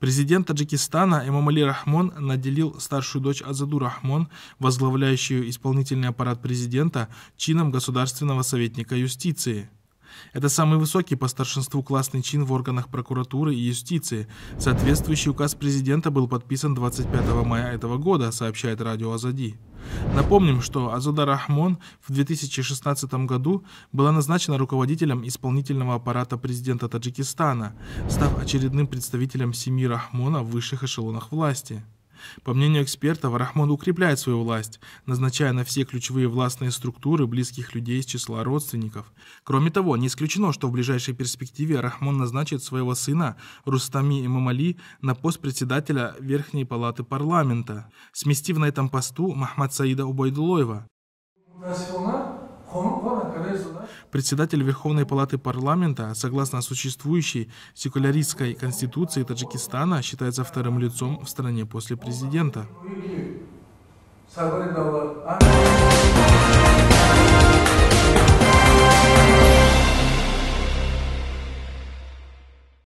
Президент Таджикистана Эмомали Рахмон наделил старшую дочь Азаду Рахмон, возглавляющую исполнительный аппарат президента, чином государственного советника юстиции. Это самый высокий по старшинству классный чин в органах прокуратуры и юстиции. Соответствующий указ президента был подписан 25 мая этого года, сообщает радио Азади. Напомним, что Азуда Рахмон в 2016 году была назначена руководителем исполнительного аппарата президента Таджикистана, став очередным представителем семьи Рахмона в высших эшелонах власти. По мнению экспертов, Рахмон укрепляет свою власть, назначая на все ключевые властные структуры близких людей из числа родственников. Кроме того, не исключено, что в ближайшей перспективе Рахмон назначит своего сына Рустами Имамали на пост председателя Верхней Палаты парламента, сместив на этом посту Махмад Саида Убайдулоева. Председатель Верховной Палаты Парламента, согласно существующей секуляристской конституции Таджикистана, считается вторым лицом в стране после президента.